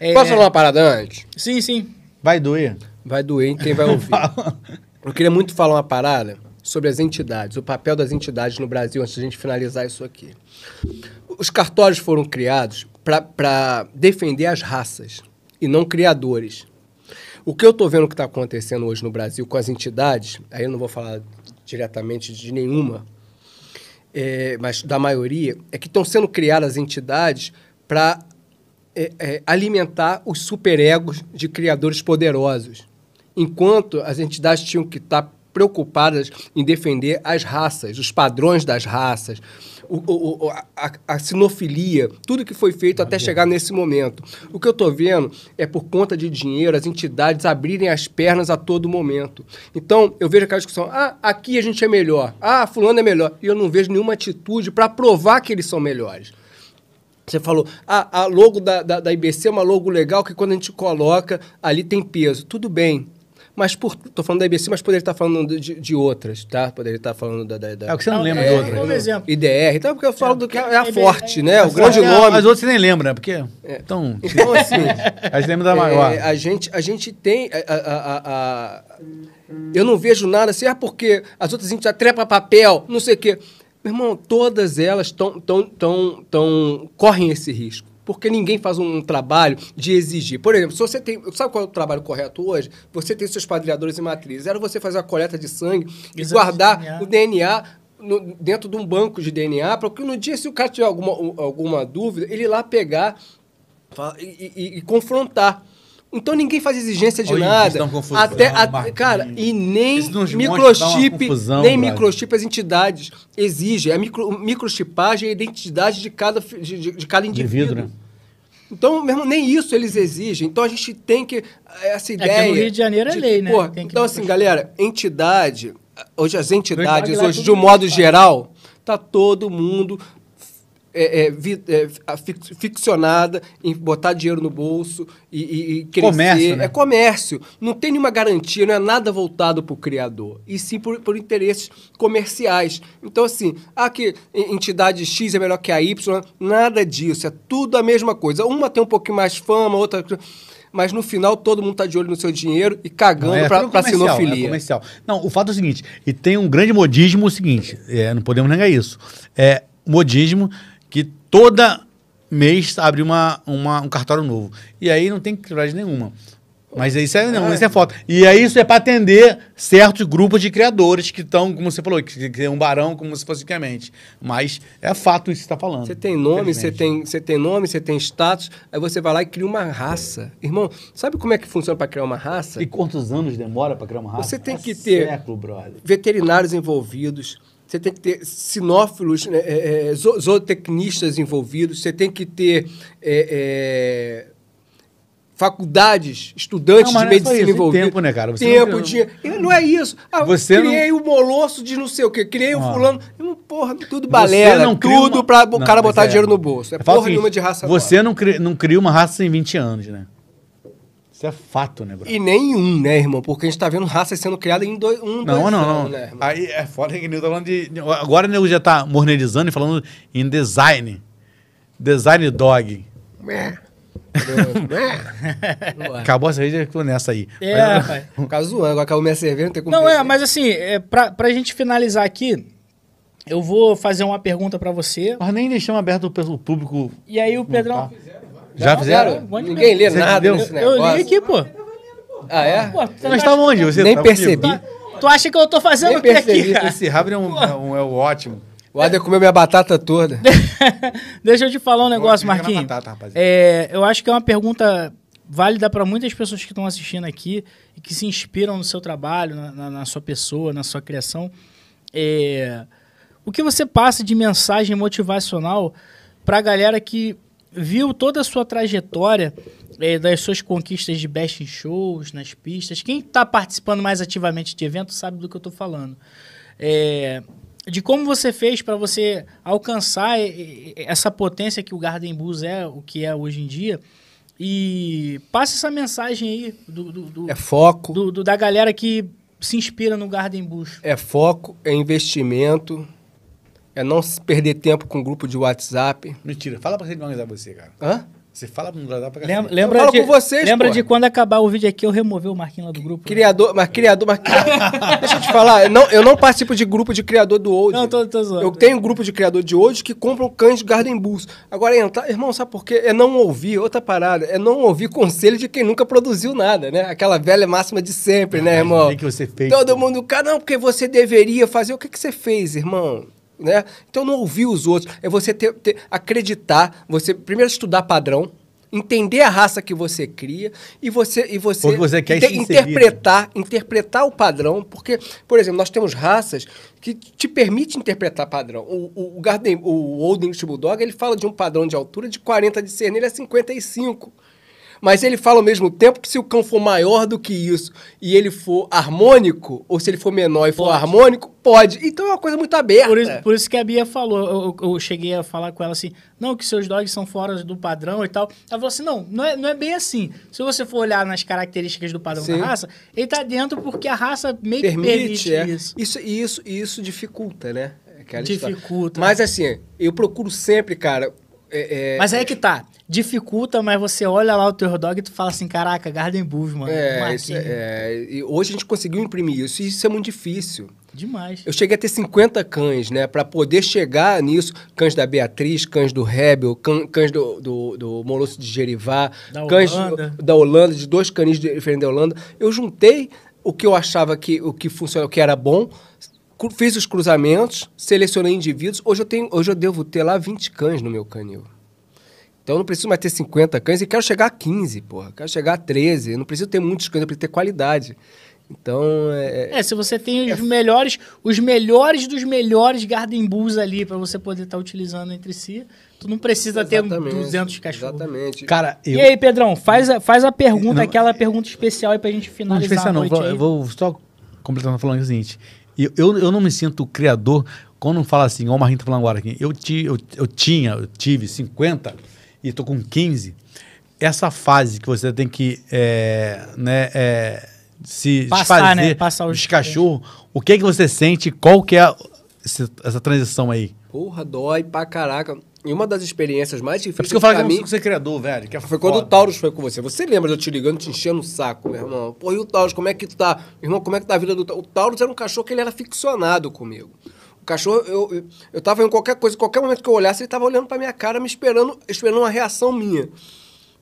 É... Posso falar uma parada antes? Sim, sim. Vai doer. Vai doer em quem vai ouvir. Eu queria muito falar uma parada sobre as entidades, o papel das entidades no Brasil, antes de a gente finalizar isso aqui. Os cartórios foram criados para defender as raças e não criadores. O que eu estou vendo que está acontecendo hoje no Brasil com as entidades, aí eu não vou falar diretamente de nenhuma, é, mas da maioria, é que estão sendo criadas entidades para é, é, alimentar os superegos de criadores poderosos, enquanto as entidades tinham que estar tá preocupadas em defender as raças, os padrões das raças, o, o, a, a, sinofilia, tudo que foi feito até chegar nesse momento. O que eu estou vendo é por conta de dinheiro as entidades abrirem as pernas a todo momento. Então, eu vejo aquela discussão: ah, aqui a gente é melhor, ah, fulano é melhor. E eu não vejo nenhuma atitude para provar que eles são melhores. Você falou, ah, a logo da, da, da, IBC é uma logo legal que quando a gente coloca ali tem peso. Tudo bem. Mas por. Tô falando da IBC, mas poderia estar falando de, de outras, tá? Poderia estar falando da. da, da é o que você não, é, lembra é, de outras. exemplo. IDR. Então, é porque eu falo é, do que é a forte, né? O grande é, nome. Mas outros você nem lembra, né? Porque. É. Então, então assim. a gente lembra da maior. É, a, gente, a gente tem. a, a, a, a eu não vejo nada assim, ah, porque as outras já trepa papel, não sei o quê. Meu irmão, todas elas tão, tão, tão, tão, correm esse risco. Porque ninguém faz um trabalho de exigir. Por exemplo, se você tem. Sabe qual é o trabalho correto hoje? Você tem seus padrinhadores e matrizes. Era você fazer a coleta de sangue e guardar DNA. o DNA no, dentro de um banco de DNA, para que no dia, se o cara tiver alguma, alguma dúvida, ele ir lá pegar e, e, e confrontar. Então ninguém faz exigência de Olha, nada. Confusão, até, a, cara, e nem microchip, nem microchip as entidades exigem. A é micro, microchipagem é a identidade de cada, de, de cada indivíduo. indivíduo né? Então, mesmo nem isso eles exigem. Então a gente tem que eh, essa ideia. É que no Rio de Janeiro é lei, né? então assim, galera, entidade, hoje as entidades, hoje é de um modo geral, tá todo mundo é, é, vi, é, ficcionada em botar dinheiro no bolso e, e, e crescer. Comércio, né? É comércio. Não tem nenhuma garantia, não é nada voltado para o criador, e sim por, por interesses comerciais. Então, assim, ah, que entidade X é melhor que a Y, nada disso. É tudo a mesma coisa. Uma tem um pouquinho mais fama, outra mas no final todo mundo está de olho no seu dinheiro e cagando é, para sinofilia. É comercial. Não, o fato é o seguinte, e tem um grande modismo é o seguinte, é, não podemos negar isso, é modismo que toda mês abre uma, uma, um cartório novo. E aí não tem criatividade nenhuma. Mas isso é, não, ah, é. isso é foto. E aí isso é para atender certos grupos de criadores que estão, como você falou, que, tem é um barão, como se fosse antigamente. Mas é fato isso que está falando. Você tem nome, você tem, você tem nome, você tem status, aí você vai lá e cria uma raça. Irmão, sabe como é que funciona para criar uma raça? E quantos anos demora para criar uma raça? Você tem é que ter século, veterinários envolvidos, você tem que ter sinófilos, né, é, é, zootecnistas envolvidos, você tem que ter é, é faculdades, estudantes não, de é medicina envolvidos. Tempo, né, cara? Você tempo, não... Não... é isso. Ah, você criei não... o molosso de não sei o quê, criei o ah. fulano. Porra, tudo balé, tudo uma... para o cara botar é. dinheiro no bolso. É porra nenhuma de raça. Você agora. não cria, não cria uma raça em 20 anos, né? Isso é fato, né, Bruno? E nenhum, né, irmão? Porque a gente tá vendo raças sendo criadas em dois, um, não, dois não, anos, não. né? Irmão? Aí é foda que o tá falando de... Agora o nego já tá mornerizando e falando em design. Design dog. É. Acabou a cerveja ficou nessa aí. É, rapaz. Mas... zoando, agora acabou minha cerveja, não tem como. Não, é, perder. é, mas assim, é, pra, pra gente finalizar aqui, eu vou fazer uma pergunta para você. Mas nem deixamos aberto o público. E aí o Pedrão. Tá. Já fizeram? ninguém lê nada deu? nesse negócio. Eu li aqui, pô. Ah, é? Pô, tá Mas tá onde? Você Nem tá percebi. Tá. Tu acha que eu tô fazendo Nem o que aqui, cara? Esse rabo é, é, um, é, um, é o ótimo. O Ader comeu minha batata toda. Deixa eu te falar um negócio, Marquinhos. Batata, é, eu acho que é uma pergunta válida para muitas pessoas que estão assistindo aqui e que se inspiram no seu trabalho, na, na, na sua pessoa, na sua criação. É, o que você passa de mensagem motivacional para a galera que viu toda a sua trajetória é, das suas conquistas de best shows, nas pistas. Quem está participando mais ativamente de evento sabe do que eu estou falando. É, de como você fez para você alcançar essa potência que o Garden Bulls é, o que é hoje em dia. E passa essa mensagem aí do, do, do é foco do, da galera que se inspira no Garden Bush. É foco, é investimento, é não perder tempo com um grupo de WhatsApp. Mentira, fala pra gente organizar você, cara. Hã? Você fala pra organizar pra Lembra, lembra eu de, com vocês, Lembra porra. de quando acabar o vídeo aqui, eu remover o Marquinhos lá do grupo. Né? Criador, né? mas criador, mas Deixa eu te falar, eu não, eu não participo de grupo de criador do hoje. Não, tô, tô zoando. Eu tenho um grupo de criador de hoje que compram cães Garden Bulls. Agora, irmão, sabe por quê? É não ouvir, outra parada, é não ouvir conselho de quem nunca produziu nada, né? Aquela velha máxima de sempre, né, ah, né, irmão? O que você fez? Todo mundo, cara, não, porque você deveria fazer. O que, que você fez, irmão? né? Então não ouvir os outros. É você ter, ter, acreditar, você primeiro estudar padrão, entender a raça que você cria e você e você, você quer inter, interpretar interpretar o padrão porque por exemplo nós temos raças que te permite interpretar padrão o o, o Garden o Old English Bulldog ele fala de um padrão de altura de 40 de ser nele é 55 mas ele fala ao mesmo tempo que se o cão for maior do que isso e ele for harmônico, ou se ele for menor e for pode. harmônico, pode. Então é uma coisa muito aberta. Por isso, por isso que a Bia falou, eu, eu, cheguei a falar com ela assim, não, que seus dogs são fora do padrão e tal. Ela falou assim, não, não é, não é bem assim. Se você for olhar nas características do padrão Sim. da raça, ele tá dentro porque a raça meio permite, que permite é. isso. Isso, isso. Isso dificulta, né? Dificulta. História. Mas assim, eu procuro sempre, cara, é, é, mas aí é, é que tá. Dificulta, mas você olha lá o teu dog e tu fala assim, caraca, Garden Bulls, mano. É, isso, é, é, e hoje a gente conseguiu imprimir isso e isso é muito difícil. Demais. Eu cheguei a ter 50 cães, né? Pra poder chegar nisso. Cães da Beatriz, cães do Rebel, cães do, do, do Molosso de Gerivá, da cães Holanda. da Holanda, de dois canis diferentes da Holanda. Eu juntei o que eu achava que, o que funcionava, o que era bom, fiz os cruzamentos, selecionei indivíduos. Hoje eu, tenho, hoje eu devo ter lá 20 cães no meu canil. Então eu não preciso mais ter 50 cães e quero chegar a 15, porra. Quero chegar a 13. Eu não preciso ter muitos cães, eu preciso ter qualidade. Então, é, é... é se você tem os é... melhores, os melhores dos melhores Garden Bulls ali para você poder estar tá utilizando entre si, tu não precisa exatamente, ter 200 cachorros. Exatamente. Cara, eu... E aí, Pedrão, faz a, faz a pergunta, não, aquela é- pergunta especial aí pra gente finalizar não, especial não, Eu vou só completando falando o seguinte, eu, eu, eu não me sinto criador quando fala assim, ó, o Marrinho tá falando agora aqui, eu, ti, eu, eu tinha, eu tive 50 e tô com 15. Essa fase que você tem que é, né, é, se Passar, desfazer né? Passar os... cachorros. o que é que você sente? Qual que é essa, essa transição aí? Porra, dói pra caraca. E uma das experiências mais difíceis. É por isso que eu falo que mim, não criador, velho. Que é foi foda. quando o Taurus foi com você. Você lembra de eu te ligando, te enchendo o saco, meu irmão? Pô, e o Taurus, como é que tá? Irmão, como é que tá a vida do Taurus? O Taurus era um cachorro que ele era ficcionado comigo. O cachorro, eu, eu, eu tava em qualquer coisa, qualquer momento que eu olhasse, ele tava olhando pra minha cara, me esperando, esperando uma reação minha.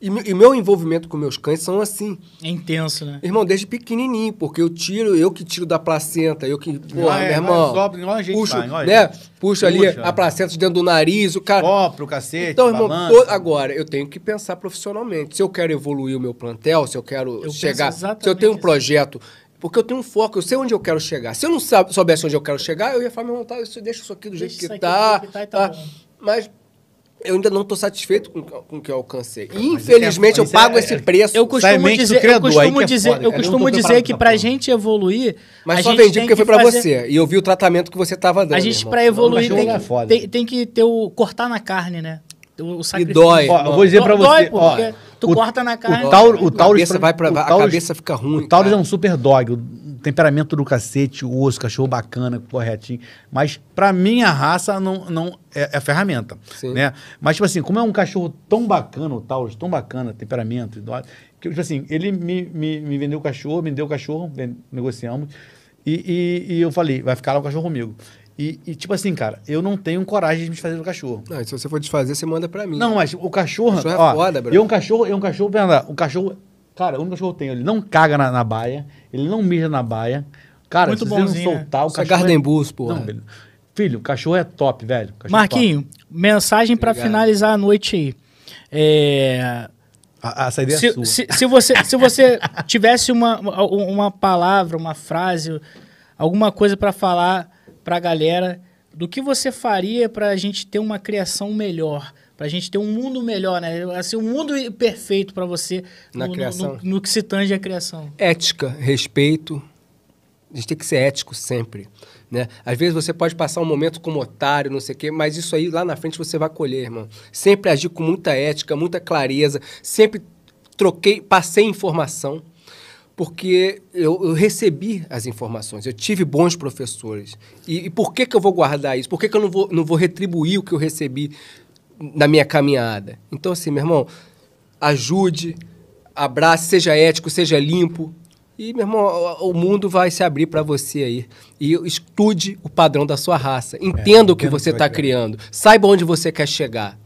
E, e meu envolvimento com meus cães são assim. É intenso, né? Irmão, desde pequenininho, porque eu tiro, eu que tiro da placenta, eu que, porra, é, meu irmão, sobra, igual a gente puxo, né? Puxa Puxo ali a placenta de dentro do nariz, o cara... Copro, cacete, Então, irmão, agora, eu tenho que pensar profissionalmente. Se eu quero evoluir o meu plantel, se eu quero eu chegar... Se eu tenho um assim. projeto porque eu tenho um foco, eu sei onde eu quero chegar. Se eu não soubesse onde eu quero chegar, eu ia falar, meu irmão, tá, deixa isso aqui do jeito que, tá, que tá, tá. tá. Mas eu ainda não estou satisfeito com, com o que eu alcancei. É é infelizmente, é, eu pago é, esse preço. Eu costumo dizer, eu costumo é dizer, foda, eu costumo dizer que para a gente evoluir... Mas só vendi porque foi para fazer... você. E eu vi o tratamento que você estava dando. A gente, para evoluir, não, tem, que, tem, tem, que ter o cortar na carne, né? O, o sacrifício. E dói. Ó, eu vou dizer para você... Dói, pô, ó, tu o, corta na carne. O, tauro, o, vai a cabeça fica ruim. O Taurus é um super dog temperamento do cacete, osso, cachorro bacana, corretinho. Mas pra mim a raça não, não é, é ferramenta, né? Mas, tipo assim, como é um cachorro tão bacana, o Taurus, tão bacana, temperamento, idoso, que, tipo assim, ele me, me, me vendeu o cachorro, me deu o cachorro, né, negociamos, e, e, e eu falei, vai ficar lá o cachorro comigo. E, e, tipo assim, cara, eu não tenho coragem de me desfazer do cachorro. Não, se você for desfazer, você manda pra mim. Não, mas o cachorro. O cachorro é ó, foda, bro. E é é um cachorro, e um cachorro, o cachorro Cara, o único cachorro que eu tenho, ele não caga na, na baia, ele não mija na baia. Cara, Muito se bonzinho, você né? não soltar, né? o Isso é cachorro. É porra. Não, Filho, o cachorro é top, velho. Cachorro é Marquinho, top. mensagem para finalizar a noite aí. É... A, é se, é sua. Se, se você, se você tivesse uma, uma palavra, uma frase, alguma coisa para falar para a galera, do que você faria para a gente ter uma criação melhor? para a gente ter um mundo melhor, né? Assim, um mundo perfeito para você na no, criação. No, no, no, que se tange à criação. Ética, respeito. A gente tem que ser ético sempre. Né? Às vezes você pode passar um momento como otário, não sei o quê, mas isso aí lá na frente você vai colher, irmão. Sempre agir com muita ética, muita clareza, sempre troquei, passei informação, porque eu, eu, recebi as informações, eu tive bons professores. E, e, por que, que eu vou guardar isso? Por que, que eu não vou, não vou retribuir o que eu recebi na minha caminhada. Então, assim, meu irmão, ajude, abrace, seja ético, seja limpo. E, meu irmão, o, mundo vai se abrir para você aí. E estude o padrão da sua raça. É, Entenda é, o que você está criando. Saiba onde você quer chegar.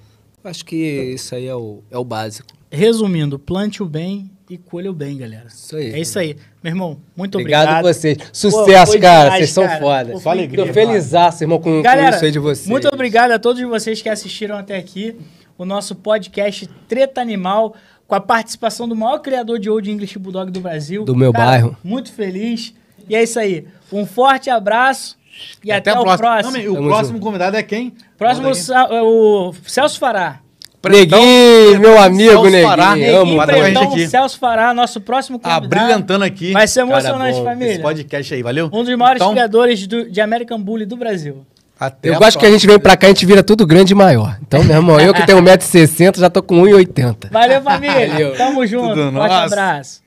Acho que isso aí é o, é o básico. Resumindo, plante o bem e o bem, galera. Isso aí. É isso aí. Meu irmão, muito obrigado. Obrigado a vocês. Sucesso, Pô, cara. Demais, vocês são cara. foda. Pô, Só alegria. Tô irmão, com, galera, com isso aí de vocês. Muito obrigado a todos vocês que assistiram até aqui. O nosso podcast Treta Animal, com a participação do maior criador de Old English Bulldog do Brasil. Do meu cara, bairro. Muito feliz. E é isso aí. Um forte abraço. E até, até o próximo. próximo. Não, o Tamo próximo junto. convidado é quem? Próximo, é o Celso Fará. Neguinho, meu amigo Neguinho. Fará, Neguinho, amo aqui. Celso Fará, nosso próximo ah, convidado. Abrilhantando brilhantando aqui. Vai ser emocionante, Cara, família. Esse podcast aí, valeu? Um dos maiores então, criadores do, de American Bully do Brasil. Até eu gosto que a gente vem pra cá a gente vira tudo grande e maior. Então, meu irmão, eu que tenho 1,60m já tô com 1,80m. Valeu, família. Valeu. Tamo junto. Um Forte abraço.